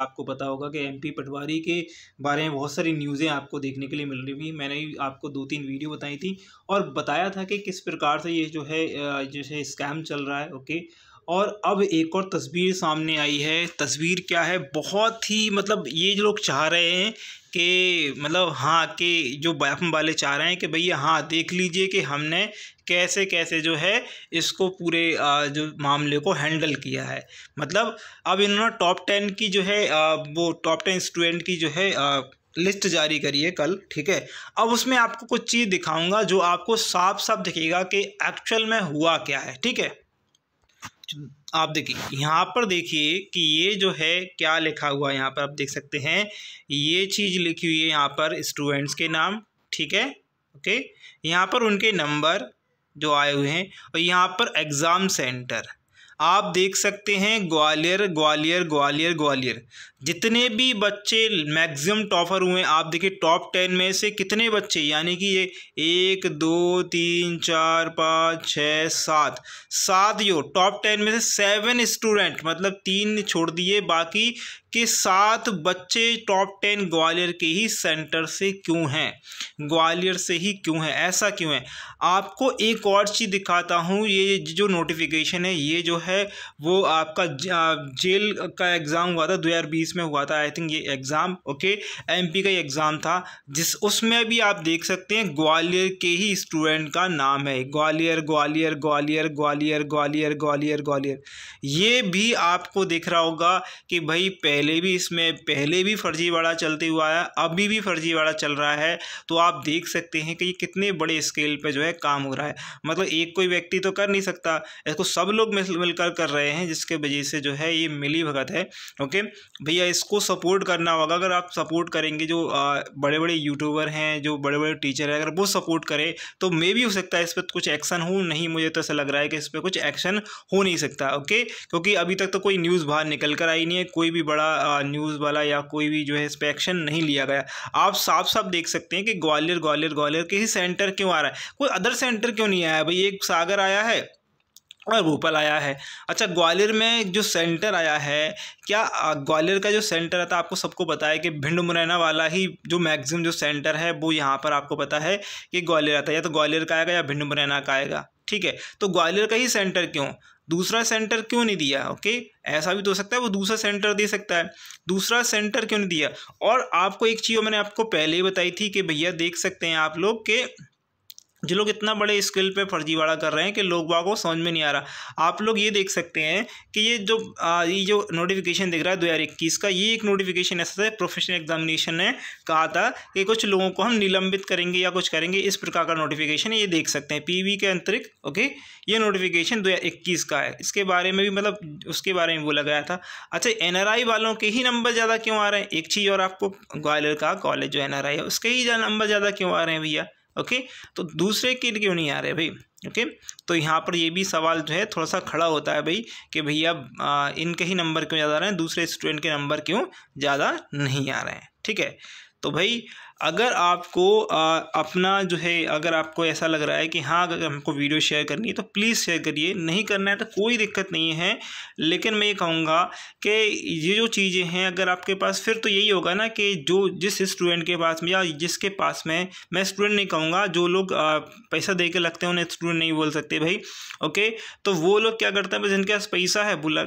आपको पता होगा कि एमपी पटवारी के बारे में बहुत सारी न्यूज़ें आपको देखने के लिए मिल रही थी मैंने आपको दो तीन वीडियो बताई थी और बताया था कि किस प्रकार से ये जो है जैसे स्कैम चल रहा है ओके और अब एक और तस्वीर सामने आई है तस्वीर क्या है बहुत ही मतलब ये जो लोग चाह रहे हैं कि मतलब हाँ कि जो बैफम वाले चाह रहे हैं कि भैया हाँ देख लीजिए कि हमने कैसे कैसे जो है इसको पूरे जो मामले को हैंडल किया है मतलब अब इन्होंने टॉप टेन की जो है वो टॉप टेन स्टूडेंट की जो है लिस्ट जारी करिए कल ठीक है अब उसमें आपको कुछ चीज़ दिखाऊंगा जो आपको साफ साफ दिखेगा कि एक्चुअल में हुआ क्या है ठीक है आप देखिए यहाँ पर देखिए कि ये जो है क्या लिखा हुआ है यहाँ पर आप देख सकते हैं ये चीज़ लिखी हुई है यहाँ पर स्टूडेंट्स के नाम ठीक है ओके यहाँ पर उनके नंबर जो आए हुए हैं और यहाँ पर एग्ज़ाम सेंटर आप देख सकते हैं ग्वालियर ग्वालियर ग्वालियर ग्वालियर जितने भी बच्चे मैक्सिमम टॉपर हुए आप देखिए टॉप टेन में से कितने बच्चे यानी कि ये एक दो तीन चार पाँच छः सात सात यो टॉप टेन में से सेवन स्टूडेंट मतलब तीन छोड़ दिए बाकी कि सात बच्चे टॉप टेन ग्वालियर के ही सेंटर से क्यों हैं ग्वालियर से ही क्यों है ऐसा क्यों है आपको एक और चीज़ दिखाता हूँ ये जो नोटिफिकेशन है ये जो है वो आपका जेल का एग्ज़ाम हुआ था 2020 में हुआ था आई थिंक ये एग्ज़ाम ओके एमपी का एग्ज़ाम था जिस उसमें भी आप देख सकते हैं ग्वालियर के ही स्टूडेंट का नाम है ग्वालियर ग्वालियर ग्वालियर ग्वालियर ग्वालियर ग्वालियर ग्वालियर ये भी आपको दिख रहा होगा कि भाई पहले पहले भी इसमें पहले भी फर्जीवाड़ा चलते हुआ आया अभी भी फर्जीवाड़ा चल रहा है तो आप देख सकते हैं कि ये कितने बड़े स्केल पे जो है काम हो रहा है मतलब एक कोई व्यक्ति तो कर नहीं सकता इसको सब लोग मिलकर कर रहे हैं जिसके वजह से जो है ये मिली भगत है ओके भैया इसको सपोर्ट करना होगा अगर आप सपोर्ट करेंगे जो बड़े बड़े यूट्यूबर हैं जो बड़े बड़े टीचर हैं अगर वो सपोर्ट करें तो मे भी हो सकता है इस पर कुछ एक्शन हो नहीं मुझे तो ऐसा लग रहा है कि इस पर कुछ एक्शन हो नहीं सकता ओके क्योंकि अभी तक तो कोई न्यूज़ बाहर निकल कर आई नहीं है कोई भी बड़ा न्यूज़ वाला या कोई भी जो है इस पर एक्शन नहीं लिया गया आप साफ साफ देख सकते हैं कि ग्वालियर ग्वालियर ग्वालियर के ही सेंटर क्यों आ रहा है कोई अदर सेंटर क्यों नहीं आया भाई एक सागर आया है और भोपाल आया है अच्छा ग्वालियर में जो सेंटर आया है क्या ग्वालियर का जो सेंटर आता है आपको सबको पता है कि भिंड मुरैना वाला ही जो मैक्सिमम जो सेंटर है वो यहाँ पर आपको पता है कि ग्वालियर आता है या तो ग्वालियर का आएगा या भिंड मुरैना का आएगा ठीक है तो ग्वालियर का ही सेंटर क्यों दूसरा सेंटर क्यों नहीं दिया ओके ऐसा भी तो हो सकता है वो दूसरा सेंटर दे सकता है दूसरा सेंटर क्यों नहीं दिया और आपको एक चीज़ मैंने आपको पहले ही बताई थी कि भैया देख सकते हैं आप लोग के जो लोग इतना बड़े स्केल पे फर्जीवाड़ा कर रहे हैं कि लोग बाग को समझ में नहीं आ रहा आप लोग ये देख सकते हैं कि ये जो आ, ये जो नोटिफिकेशन दिख रहा है दो हज़ार इक्कीस का ये एक नोटिफिकेशन ऐसा था प्रोफेशनल एग्जामिनेशन ने कहा था कि कुछ लोगों को हम निलंबित करेंगे या कुछ करेंगे इस प्रकार का नोटिफिकेशन ये देख सकते हैं पी के अंतरिक्त ओके ये नोटिफिकेशन दो का है इसके बारे में भी मतलब उसके बारे में बोला गया था अच्छा एन वालों के ही नंबर ज़्यादा क्यों आ रहे हैं एक चीज़ और आपको ग्वालियर का कॉलेज जो एन है उसके ही नंबर ज़्यादा क्यों आ रहे हैं भैया ओके तो दूसरे के क्यों नहीं आ रहे भाई ओके तो यहाँ पर ये भी सवाल जो है थोड़ा सा खड़ा होता है भाई कि भैया इनके ही नंबर क्यों ज़्यादा आ रहे हैं दूसरे स्टूडेंट के नंबर क्यों ज़्यादा नहीं आ रहे हैं ठीक है तो भाई अगर आपको आ, अपना जो है अगर आपको ऐसा लग रहा है कि हाँ अगर हमको वीडियो शेयर करनी है तो प्लीज़ शेयर करिए नहीं करना है तो कोई दिक्कत नहीं है लेकिन मैं ये कहूँगा कि ये जो चीज़ें हैं अगर आपके पास फिर तो यही होगा ना कि जो जिस स्टूडेंट के पास में या जिसके पास में मैं स्टूडेंट नहीं कहूँगा जो लोग आ, पैसा दे लगते हैं उन्हें स्टूडेंट नहीं बोल सकते भाई ओके तो वो लोग क्या करते हैं जिनके पास पैसा है बुला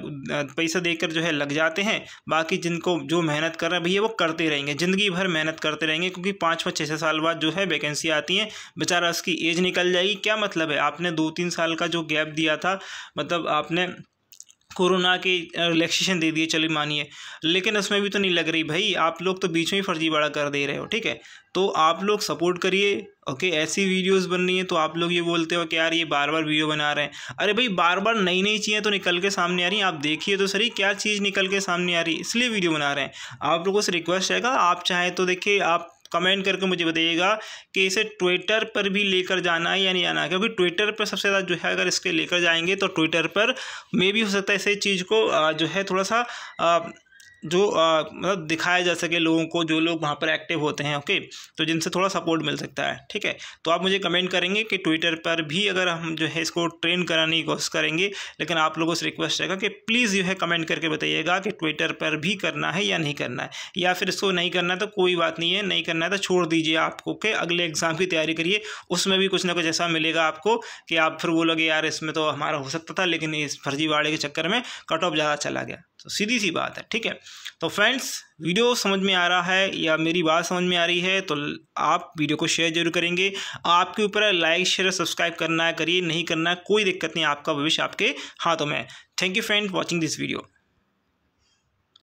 पैसा दे जो है लग जाते हैं बाकी जिनको जो मेहनत कर रहे हैं भैया वो करते रहेंगे ज़िंदगी भर मेहनत करते रहेंगे क्योंकि पाँच पाँच छः साल बाद जो है वैकेंसी आती है बेचारा उसकी एज निकल जाएगी क्या मतलब है आपने दो तीन साल का जो गैप दिया था मतलब आपने कोरोना के रिलैक्सेशन दे दिए चलिए मानिए लेकिन उसमें भी तो नहीं लग रही भाई आप लोग तो बीच में ही फर्जी बड़ा कर दे रहे हो ठीक है तो आप लोग सपोर्ट करिए ओके ऐसी वीडियोस बन रही हैं तो आप लोग ये बोलते हो कि यार ये बार बार वीडियो बना रहे हैं अरे भाई बार बार नई नई चीज़ें तो निकल के सामने आ रही हैं आप देखिए तो सही क्या चीज़ निकल के सामने आ रही है इसलिए वीडियो बना रहे हैं आप लोगों से रिक्वेस्ट रहेगा आप चाहें तो देखिए आप कमेंट करके मुझे बताइएगा कि इसे ट्विटर पर भी लेकर जाना है या नहीं आना है क्योंकि ट्विटर पर सबसे ज़्यादा जो है अगर इसके लेकर जाएंगे तो ट्विटर पर मे भी हो सकता है इसे चीज़ को जो है थोड़ा सा जो मतलब दिखाया जा सके लोगों को जो लोग वहाँ पर एक्टिव होते हैं ओके तो जिनसे थोड़ा सपोर्ट मिल सकता है ठीक है तो आप मुझे कमेंट करेंगे कि ट्विटर पर भी अगर हम जो है इसको ट्रेन कराने की कोशिश करेंगे लेकिन आप लोगों से रिक्वेस्ट रहेगा कि प्लीज़ जो है कमेंट करके बताइएगा कि ट्विटर पर भी करना है या नहीं करना है या फिर इसको नहीं करना है तो कोई बात नहीं है नहीं करना है तो छोड़ दीजिए आपको के अगले एग्ज़ाम की तैयारी करिए उसमें भी कुछ ना कुछ ऐसा मिलेगा आपको कि आप फिर वो लगे यार इसमें तो हमारा हो सकता था लेकिन इस फर्जीवाड़े के चक्कर में कट ऑफ ज़्यादा चला गया तो सीधी सी बात है ठीक है तो फ्रेंड्स वीडियो समझ में आ रहा है या मेरी बात समझ में आ रही है तो आप वीडियो को शेयर जरूर करेंगे आपके ऊपर लाइक शेयर सब्सक्राइब करना है करिए नहीं करना है कोई दिक्कत नहीं आपका भविष्य आपके हाथों में thank you friend watching this video